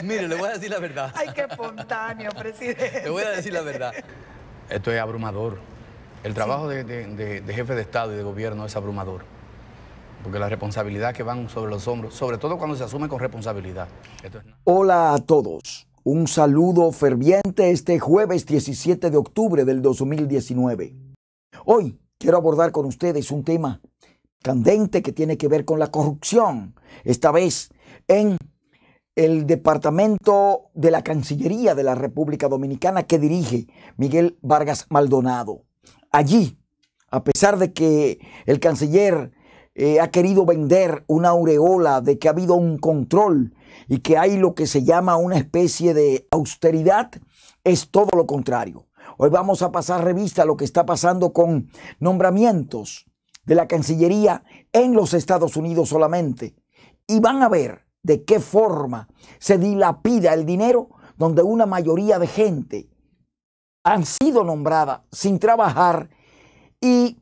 Mire, le voy a decir la verdad. Ay, qué espontáneo, presidente. Le voy a decir la verdad. Esto es abrumador. El trabajo de, jefe de Estado y de gobierno es abrumador. Porque la responsabilidad que van sobre los hombros, sobre todo cuando se asume con responsabilidad. Hola a todos. Un saludo ferviente este jueves 17 de octubre del 2019. Hoy quiero abordar con ustedes un tema candente que tiene que ver con la corrupción, esta vez en el Departamento de la Cancillería de la República Dominicana que dirige Miguel Vargas Maldonado. Allí, a pesar de que el canciller eh, ha querido vender una aureola de que ha habido un control y que hay lo que se llama una especie de austeridad, es todo lo contrario. Hoy vamos a pasar revista a lo que está pasando con nombramientos de la Cancillería en los Estados Unidos solamente. Y van a ver de qué forma se dilapida el dinero donde una mayoría de gente han sido nombradas sin trabajar y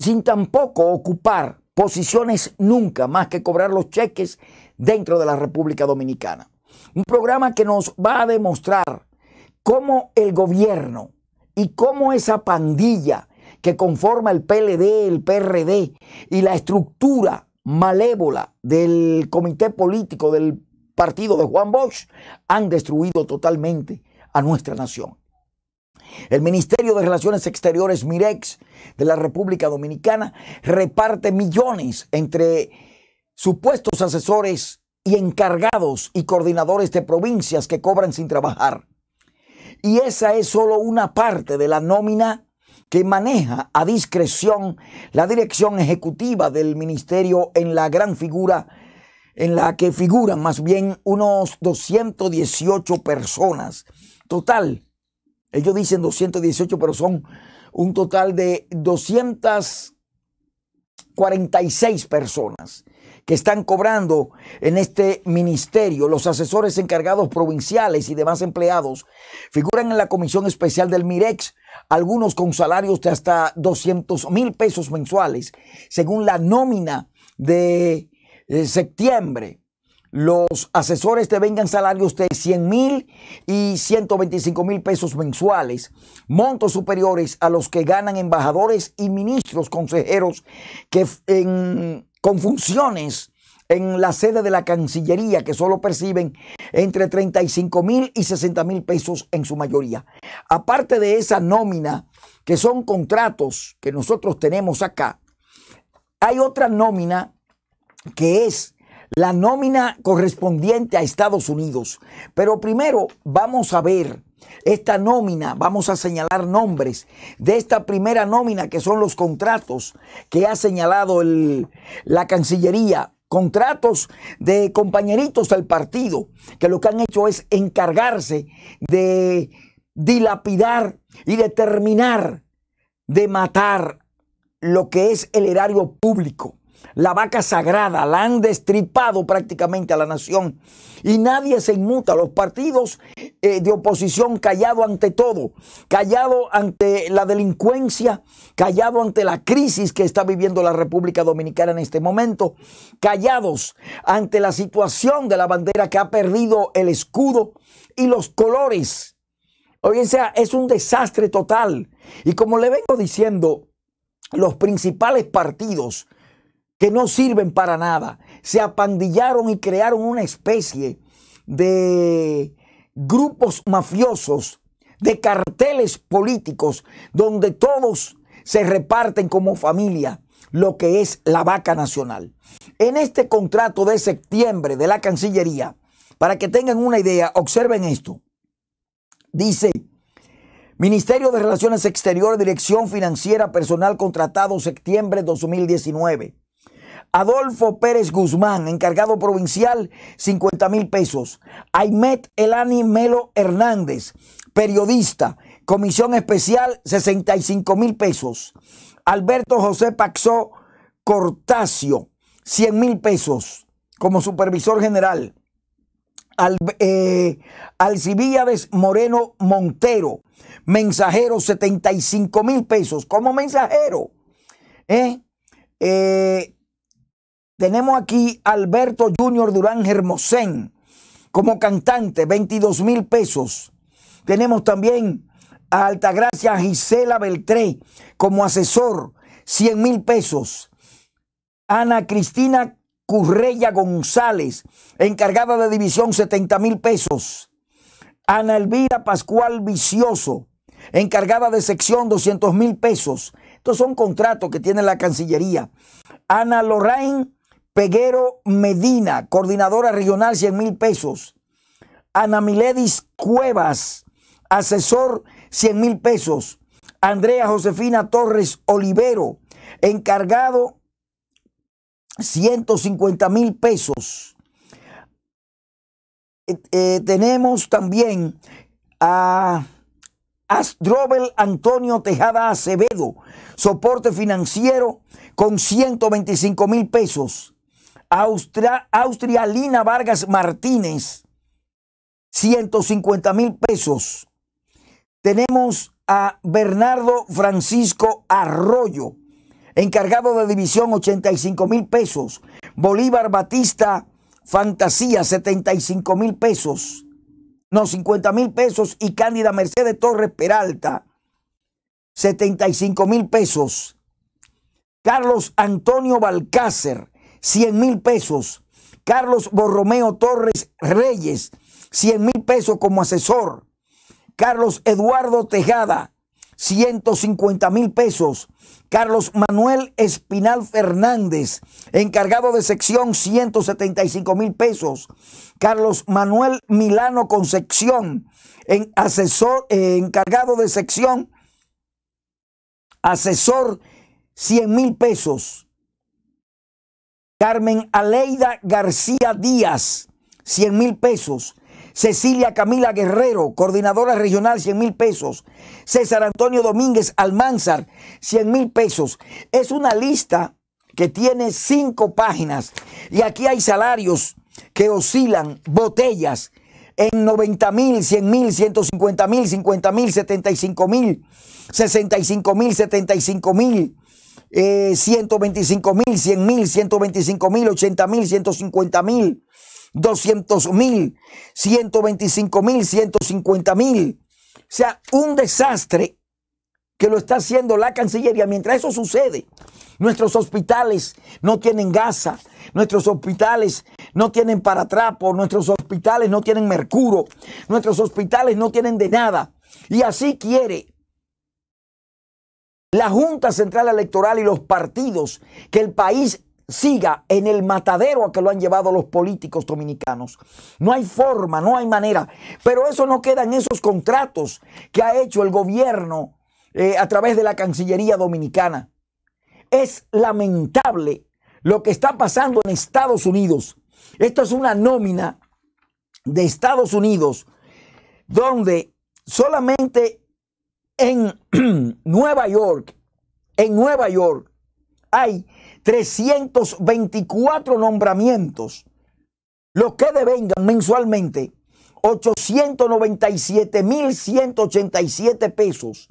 sin tampoco ocupar posiciones nunca más que cobrar los cheques dentro de la República Dominicana. Un programa que nos va a demostrar cómo el gobierno y cómo esa pandilla que conforma el PLD, el PRD y la estructura malévola del comité político del partido de Juan Bosch han destruido totalmente a nuestra nación. El Ministerio de Relaciones Exteriores Mirex de la República Dominicana reparte millones entre supuestos asesores y encargados y coordinadores de provincias que cobran sin trabajar. Y esa es solo una parte de la nómina que maneja a discreción la dirección ejecutiva del ministerio en la gran figura, en la que figuran más bien unos 218 personas. Total, ellos dicen 218, pero son un total de 246 personas que están cobrando en este ministerio, los asesores encargados provinciales y demás empleados, figuran en la Comisión Especial del MIREX, algunos con salarios de hasta 200 mil pesos mensuales, según la nómina de, septiembre. Los asesores te vengan salarios de 100 mil y 125 mil pesos mensuales, montos superiores a los que ganan embajadores y ministros, consejeros que en, con funciones en la sede de la Cancillería, que solo perciben entre 35 mil y 60 mil pesos en su mayoría. Aparte de esa nómina, que son contratos que nosotros tenemos acá, hay otra nómina que es la nómina correspondiente a Estados Unidos. Pero primero vamos a ver esta nómina, vamos a señalar nombres de esta primera nómina que son los contratos que ha señalado el, la Cancillería contratos de compañeritos del partido, que lo que han hecho es encargarse de dilapidar y de terminar de matar lo que es el erario público la vaca sagrada, la han destripado prácticamente a la nación y nadie se inmuta. Los partidos eh, de oposición callado ante todo, callado ante la delincuencia, callado ante la crisis que está viviendo la República Dominicana en este momento, callados ante la situación de la bandera que ha perdido el escudo y los colores. Hoy sea, es un desastre total. Y como le vengo diciendo, los principales partidos, que no sirven para nada. Se apandillaron y crearon una especie de grupos mafiosos, de carteles políticos, donde todos se reparten como familia lo que es la vaca nacional. En este contrato de septiembre de la Cancillería, para que tengan una idea, observen esto. Dice, Ministerio de Relaciones Exteriores, Dirección Financiera Personal Contratado, septiembre 2019. Adolfo Pérez Guzmán, encargado provincial, 50 mil pesos. Aymet Elani Melo Hernández, periodista, comisión especial, 65 mil pesos. Alberto José Paxó Cortasio, 100 mil pesos como supervisor general. Al, eh, Moreno Montero, mensajero, 75 mil pesos como mensajero. ¿Eh? eh tenemos aquí Alberto Junior Durán Hermosén como cantante, 22 mil pesos. Tenemos también a Altagracia Gisela Beltré como asesor, 100 mil pesos. Ana Cristina Curreya González, encargada de división, 70 mil pesos. Ana Elvira Pascual Vicioso, encargada de sección, 200 mil pesos. Estos son contratos que tiene la Cancillería. Ana Lorraine Peguero Medina, coordinadora regional, 100 mil pesos. Ana Miledis Cuevas, asesor, 100 mil pesos. Andrea Josefina Torres Olivero, encargado, 150 mil pesos. Eh, eh, tenemos también a Astrobel Antonio Tejada Acevedo, soporte financiero con 125 mil pesos. Austria, Lina Vargas Martínez, 150 mil pesos. Tenemos a Bernardo Francisco Arroyo, encargado de división, 85 mil pesos. Bolívar Batista Fantasía, 75 mil pesos. No, 50 mil pesos. Y Cándida Mercedes Torres Peralta, 75 mil pesos. Carlos Antonio Balcácer, 100 mil pesos. Carlos Borromeo Torres Reyes, 100 mil pesos como asesor. Carlos Eduardo Tejada, 150 mil pesos. Carlos Manuel Espinal Fernández, encargado de sección, 175 mil pesos. Carlos Manuel Milano Concepción, en asesor, eh, encargado de sección, asesor, 100 mil pesos. Carmen Aleida García Díaz, 100 mil pesos. Cecilia Camila Guerrero, coordinadora regional, 100 mil pesos. César Antonio Domínguez Almanzar, 100 mil pesos. Es una lista que tiene cinco páginas y aquí hay salarios que oscilan, botellas, en 90 mil, 100 mil, 150 mil, 50 mil, 75 mil, 65 mil, 75 mil. 125 eh, mil, 100 mil, 125 mil, 80 mil, 150 mil, 200 mil, 125 mil, 150 mil. O sea, un desastre que lo está haciendo la Cancillería. Mientras eso sucede, nuestros hospitales no tienen gasa, nuestros hospitales no tienen paratrapo, nuestros hospitales no tienen mercurio, nuestros hospitales no tienen de nada. Y así quiere la Junta Central Electoral y los partidos, que el país siga en el matadero a que lo han llevado los políticos dominicanos. No hay forma, no hay manera. Pero eso no queda en esos contratos que ha hecho el gobierno eh, a través de la Cancillería Dominicana. Es lamentable lo que está pasando en Estados Unidos. Esto es una nómina de Estados Unidos donde solamente en Nueva York, en Nueva York hay 324 nombramientos, los que devengan mensualmente 897.187 pesos,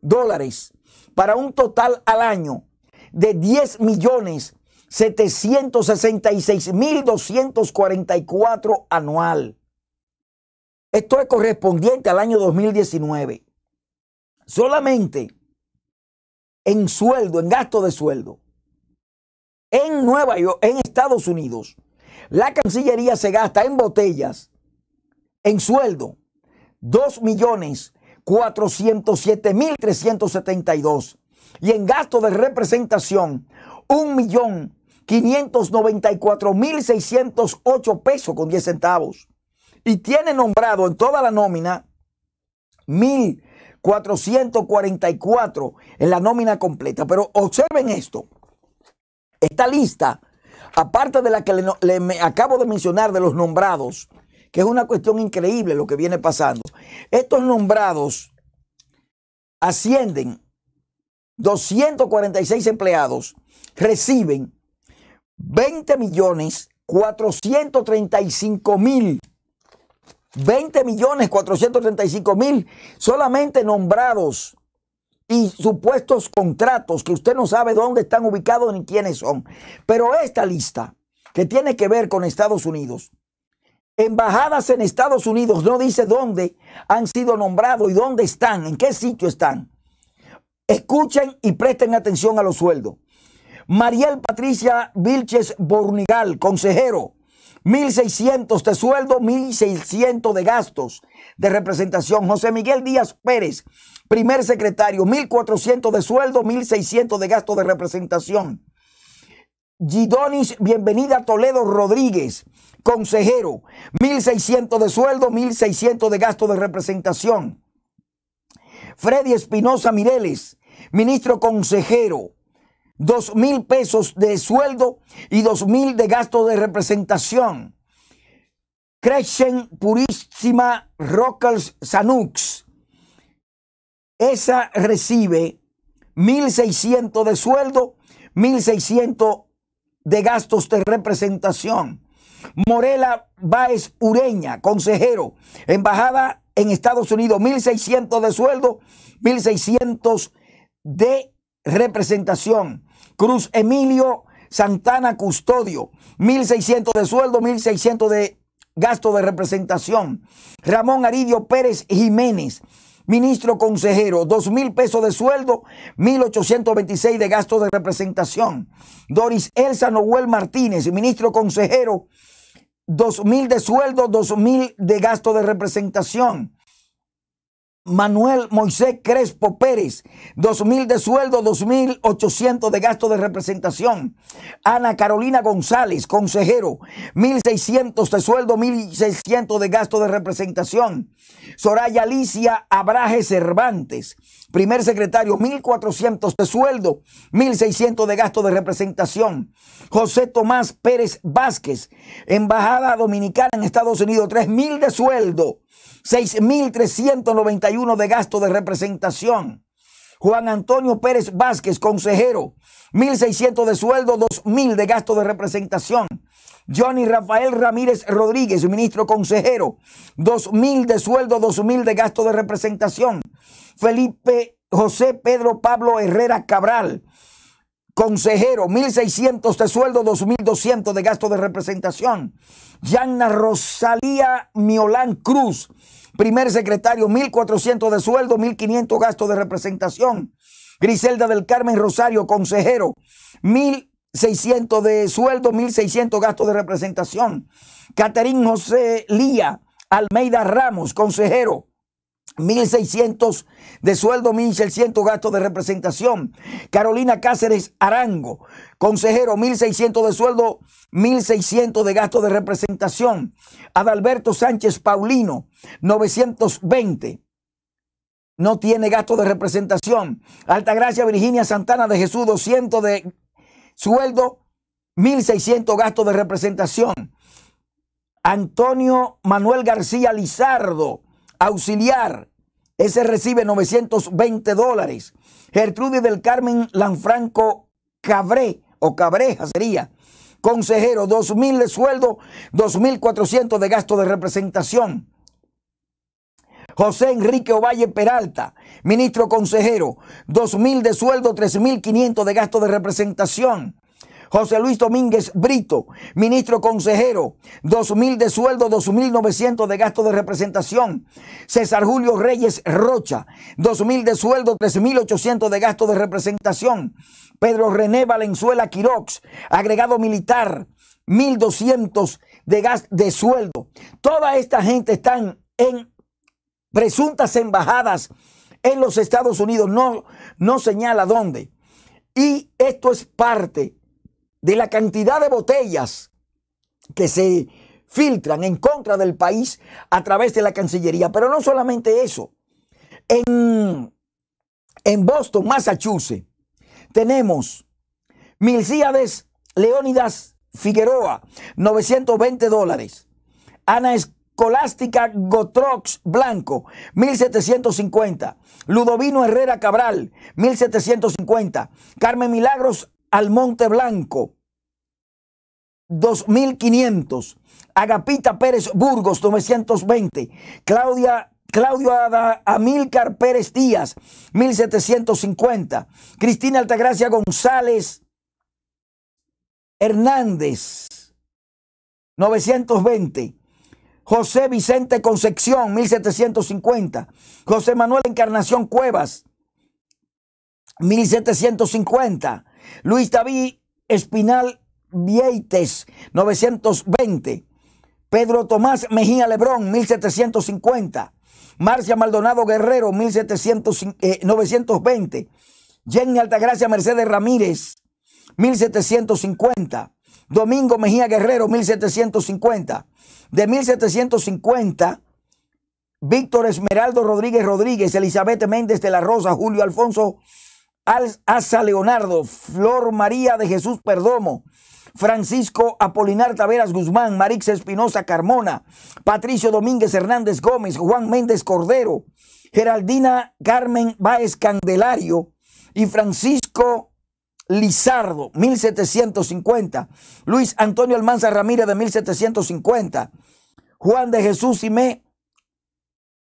dólares, para un total al año de 10,766,244 anual. Esto es correspondiente al año 2019 solamente en sueldo, en gasto de sueldo, en Nueva York, en Estados Unidos, la Cancillería se gasta en botellas, en sueldo, 2.407.372 millones y en gasto de representación, 1.594.608 pesos con 10 centavos. Y tiene nombrado en toda la nómina mil 444 en la nómina completa. Pero observen esto. Esta lista, aparte de la que le, acabo de mencionar de los nombrados, que es una cuestión increíble lo que viene pasando. Estos nombrados ascienden 246 empleados, reciben 20 millones 435 mil 20 millones 435 mil solamente nombrados y supuestos contratos que usted no sabe dónde están ubicados ni quiénes son. Pero esta lista que tiene que ver con Estados Unidos, embajadas en Estados Unidos no dice dónde han sido nombrados y dónde están, en qué sitio están. Escuchen y presten atención a los sueldos. Mariel Patricia Vilches Bornigal, consejero 1.600 de sueldo, 1.600 de gastos de representación. José Miguel Díaz Pérez, primer secretario, 1.400 de sueldo, 1.600 de gastos de representación. Gidonis Bienvenida Toledo Rodríguez, consejero, 1.600 de sueldo, 1.600 de gastos de representación. Freddy Espinosa Mireles, ministro consejero, dos mil pesos de sueldo y dos mil de gastos de representación. Crescen Purísima Rockers Sanux. Esa recibe 1.600 de sueldo, 1.600 de gastos de representación. Morela Báez Ureña, consejero, embajada en Estados Unidos, 1.600 de sueldo, 1.600 de representación. Cruz Emilio Santana Custodio, 1.600 de sueldo, 1.600 de gasto de representación. Ramón Aridio Pérez Jiménez, ministro consejero, 2,000 pesos de sueldo, 1.826 de gasto de representación. Doris Elsa Noel Martínez, ministro consejero, 2,000 de sueldo, 2,000 de gasto de representación. Manuel Moisés Crespo Pérez, 2.000 de sueldo, 2.800 de gasto de representación. Ana Carolina González, consejero, 1.600 de sueldo, 1.600 de gasto de representación. Soraya Alicia Abraje Cervantes, primer secretario, 1.400 de sueldo, 1.600 de gasto de representación. José Tomás Pérez Vázquez, Embajada Dominicana en Estados Unidos, 3.000 de sueldo. 6.391 de gasto de representación. Juan Antonio Pérez Vázquez, consejero, 1.600 de sueldo, 2.000 de gasto de representación. Johnny Rafael Ramírez Rodríguez, ministro consejero, 2.000 de sueldo, 2.000 de gasto de representación. Felipe José Pedro Pablo Herrera Cabral, consejero, 1.600 de sueldo, 2.200 de gasto de representación. Yanna Rosalía Miolán Cruz, primer secretario, 1.400 de sueldo, 1.500 gasto de representación. Griselda del Carmen Rosario, consejero, 1.600 de sueldo, 1.600 gasto de representación. Caterín José Lía Almeida Ramos, consejero, 1.600 de sueldo, 1.600 gastos de representación. Carolina Cáceres Arango, consejero, 1.600 de sueldo, 1.600 de gastos de representación. Adalberto Sánchez Paulino, 920 no tiene gasto de representación. Altagracia Virginia Santana de Jesús, 200 de sueldo, 1.600 gastos de representación. Antonio Manuel García Lizardo, auxiliar. Ese recibe 920 dólares. Gertrude del Carmen Lanfranco Cabré, o Cabreja sería, consejero, mil de sueldo, 2.400 de gasto de representación. José Enrique Ovalle Peralta, ministro consejero, mil de sueldo, 3.500 de gasto de representación. José Luis Domínguez Brito, ministro consejero, 2.000 de sueldo, 2.900 de gasto de representación. César Julio Reyes Rocha, 2.000 de sueldo, 3.800 de gasto de representación. Pedro René Valenzuela Quirox, agregado militar, 1.200 de, gas, de sueldo. Toda esta gente están en presuntas embajadas en los Estados Unidos, no, no señala dónde. Y esto es parte de la cantidad de botellas que se filtran en contra del país a través de la Cancillería. Pero no solamente eso. En, Boston, Massachusetts, tenemos Milcíades Leónidas Figueroa, 920 dólares. Ana Escolástica Gotrox Blanco, 1750. Ludovino Herrera Cabral, 1750. Carmen Milagros al Monte Blanco, 2500. Agapita Pérez Burgos, 920. Claudia Claudio Amílcar Pérez Díaz, 1750. Cristina Altagracia González Hernández, 920. José Vicente Concepción, 1750. José Manuel Encarnación Cuevas, 1750. Luis David Espinal Vieites, 920. Pedro Tomás Mejía Lebrón, 1750. Marcia Maldonado Guerrero, 1700, 920. Eh, Jenny Altagracia Mercedes Ramírez, 1750. Domingo Mejía Guerrero, 1750. De 1750, Víctor Esmeraldo Rodríguez Rodríguez, Elizabeth Méndez de la Rosa, Julio Alfonso Asa Leonardo, Flor María de Jesús Perdomo, Francisco Apolinar Taveras Guzmán, Marix Espinosa Carmona, Patricio Domínguez Hernández Gómez, Juan Méndez Cordero, Geraldina Carmen Báez Candelario y Francisco Lizardo, 1750, Luis Antonio Almanza Ramírez de 1750, Juan de Jesús Simé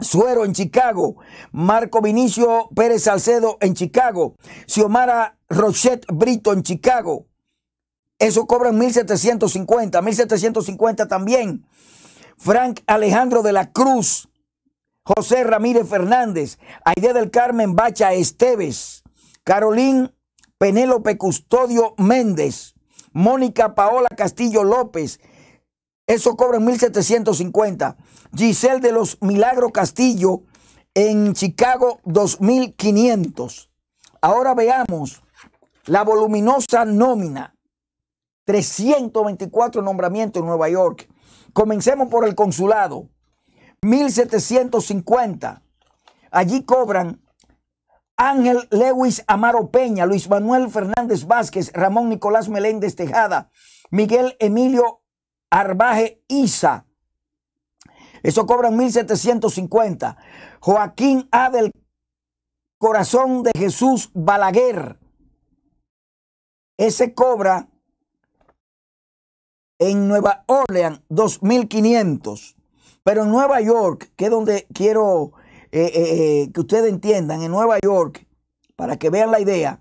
Suero en Chicago, Marco Vinicio Pérez Salcedo en Chicago, Xiomara Rochette Brito en Chicago. Eso cobran 1750, 1750 también. Frank Alejandro de la Cruz, José Ramírez Fernández, Aide del Carmen Bacha Esteves, Carolín Penélope Custodio Méndez, Mónica Paola Castillo López, eso cobran 1.750. Giselle de los Milagro Castillo en Chicago, 2.500. Ahora veamos la voluminosa nómina. 324 nombramientos en Nueva York. Comencemos por el consulado. 1.750. Allí cobran Ángel Lewis Amaro Peña, Luis Manuel Fernández Vázquez, Ramón Nicolás Meléndez Tejada, Miguel Emilio Arbaje Isa. Eso cobran 1750. Joaquín A. del Corazón de Jesús Balaguer. Ese cobra en Nueva Orleans 2500. Pero en Nueva York, que es donde quiero eh, eh, eh, que ustedes entiendan, en Nueva York, para que vean la idea,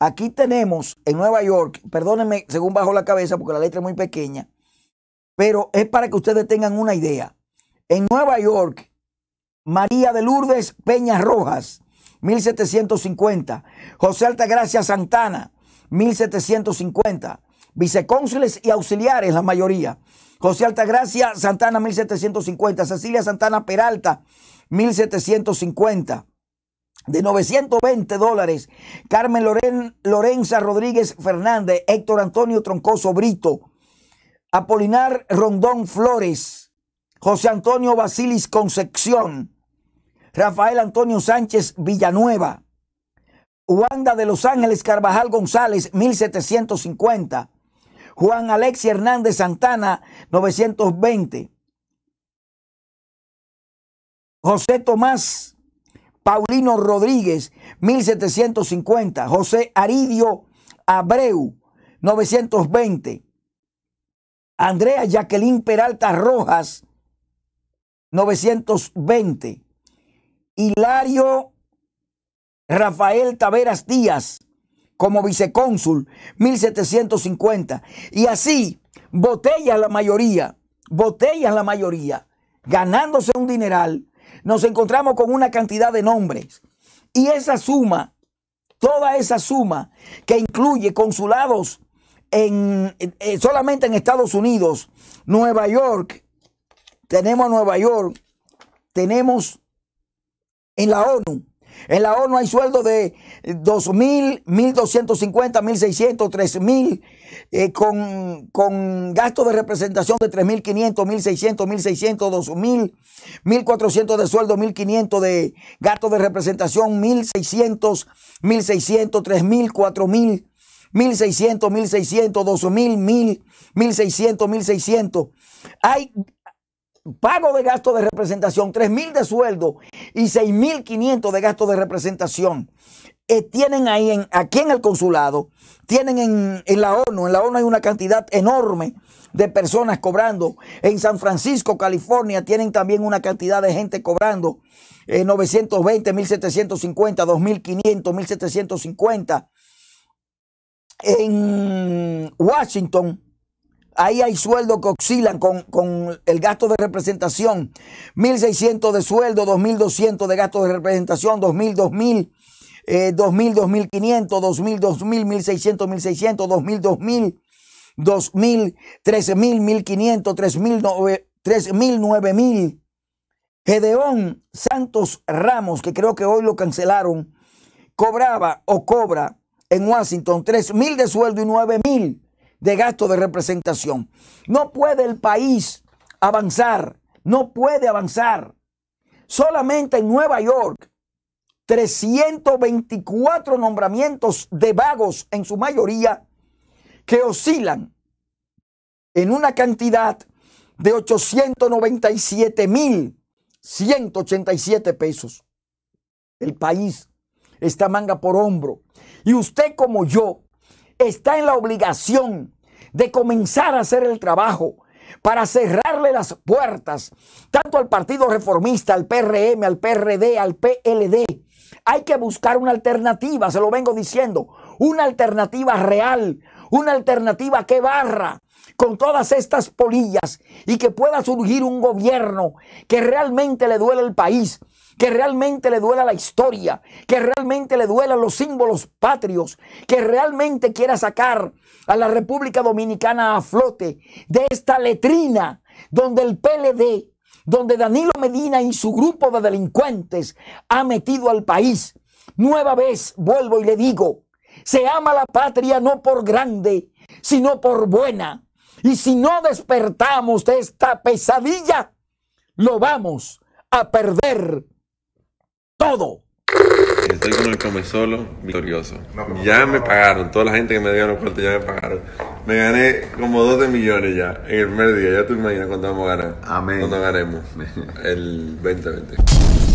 aquí tenemos en Nueva York, perdónenme según bajo la cabeza porque la letra es muy pequeña, pero es para que ustedes tengan una idea. En Nueva York, María de Lourdes Peñas Rojas, 1750. José Altagracia Santana, 1750. Vicecónsules y auxiliares, la mayoría. José Altagracia Santana, 1750. Cecilia Santana Peralta, 1750 de 920 dólares. Carmen Loren, Lorenza Rodríguez Fernández, Héctor Antonio Troncoso Brito, Apolinar Rondón Flores, José Antonio Basilis Concepción, Rafael Antonio Sánchez Villanueva, Wanda de Los Ángeles Carvajal González, 1750, Juan Alexi Hernández Santana, 920, José Tomás Paulino Rodríguez, 1750, José Aridio Abreu, 920, Andrea Jacqueline Peralta Rojas, 920. Hilario Rafael Taveras Díaz como vicecónsul, 1750. Y así, botellas la mayoría, botellas la mayoría, ganándose un dineral, nos encontramos con una cantidad de nombres. Y esa suma, toda esa suma que incluye consulados en, eh, solamente en Estados Unidos, Nueva York, tenemos Nueva York, tenemos en la ONU. En la ONU hay sueldos de 2.000, 1.250, 1.600, 3.000, con, gasto de representación de 3.500, 1.600, 1.600, 2.000, 1.400 de sueldo, 1.500 de gastos de representación, 1.600, 1.600, 3.000, 4.000. 1600, 1600, 12.000, 1600, 1600. Hay pago de gasto de representación, 3000 de sueldo y 6500 de gasto de representación. Eh, tienen ahí en, aquí en el consulado, tienen en, la ONU, en la ONU hay una cantidad enorme de personas cobrando. En San Francisco, California, tienen también una cantidad de gente cobrando 920, 1750, 2500, 1750 en Washington, ahí hay sueldos que oscilan con, el gasto de representación, 1.600 de sueldo, 2.200 de gasto de representación, 2.000, 2.000. 2.000, 2.500, 2.000, 2.000, 1.600, 1.600, 2.000, 2.000, 2.000, 3.000, 1.500, 3.000, 9.000. Gedeón Santos Ramos, que creo que hoy lo cancelaron, cobraba o cobra en Washington, 3 mil de sueldo y 9 mil de gasto de representación. No puede el país avanzar, no puede avanzar. Solamente en Nueva York, 324 nombramientos de vagos en su mayoría que oscilan en una cantidad de 897 mil 187 pesos. El país esta manga por hombro. Y usted como yo está en la obligación de comenzar a hacer el trabajo para cerrarle las puertas tanto al Partido Reformista, al PRM, al PRD, al PLD. Hay que buscar una alternativa, se lo vengo diciendo, una alternativa real, una alternativa que barra con todas estas polillas y que pueda surgir un gobierno que realmente le duele el país, que realmente le duela la historia, que realmente le duela los símbolos patrios, que realmente quiera sacar a la República Dominicana a flote de esta letrina donde el PLD, donde Danilo Medina y su grupo de delincuentes ha metido al país. Nueva vez vuelvo y le digo, se ama la patria no por grande, sino por buena. Y si no despertamos de esta pesadilla, lo vamos a perder todo. Estoy con el come solo victorioso. Ya me pagaron, toda la gente que me dio los cuartos ya me pagaron. Me gané como 12 millones ya en el primer día. Ya tú imaginas cuánto vamos a ganar. Amén. Cuando ganemos el 2020.